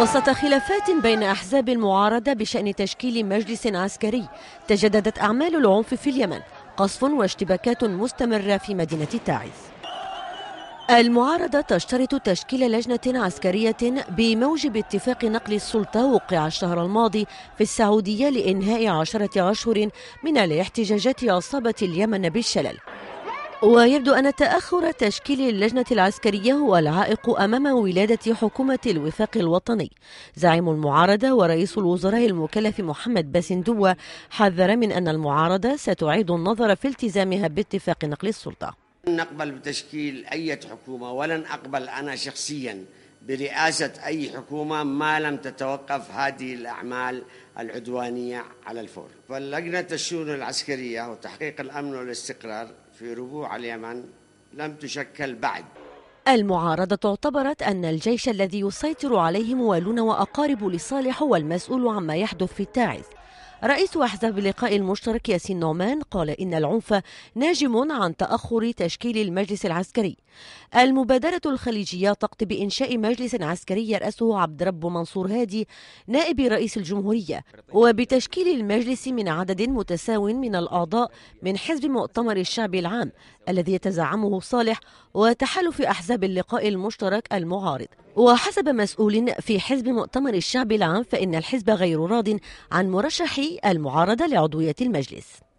وسط خلافات بين أحزاب المعارضة بشأن تشكيل مجلس عسكري تجددت أعمال العنف في اليمن قصف واشتباكات مستمرة في مدينة تعز المعارضة تشترط تشكيل لجنة عسكرية بموجب اتفاق نقل السلطة وقع الشهر الماضي في السعودية لإنهاء عشرة أشهر من الاحتجاجات أصابت اليمن بالشلل ويبدو أن تأخر تشكيل اللجنة العسكرية هو العائق أمام ولادة حكومة الوفاق الوطني زعيم المعارضة ورئيس الوزراء المكلف محمد باسندوة حذر من أن المعارضة ستعيد النظر في التزامها باتفاق نقل السلطة لن نقبل بتشكيل أي حكومة ولن أقبل أنا شخصياً برئاسة أي حكومة ما لم تتوقف هذه الأعمال العدوانية على الفور فلجنة الشؤون العسكرية وتحقيق الأمن والاستقرار في ربوع اليمن لم تشكل بعد المعارضة اعتبرت أن الجيش الذي يسيطر عليه موالون وأقارب لصالح هو المسؤول عما يحدث في التاعز رئيس أحزاب اللقاء المشترك ياسين نعمان قال إن العنف ناجم عن تأخر تشكيل المجلس العسكري المبادرة الخليجية تقتضي بإنشاء مجلس عسكري يرأسه عبد رب منصور هادي نائب رئيس الجمهورية وبتشكيل المجلس من عدد متساو من الأعضاء من حزب مؤتمر الشعب العام الذي يتزعمه صالح وتحالف أحزاب اللقاء المشترك المعارض وحسب مسؤول في حزب مؤتمر الشعب العام فإن الحزب غير راض عن مرشح المعارضة لعضوية المجلس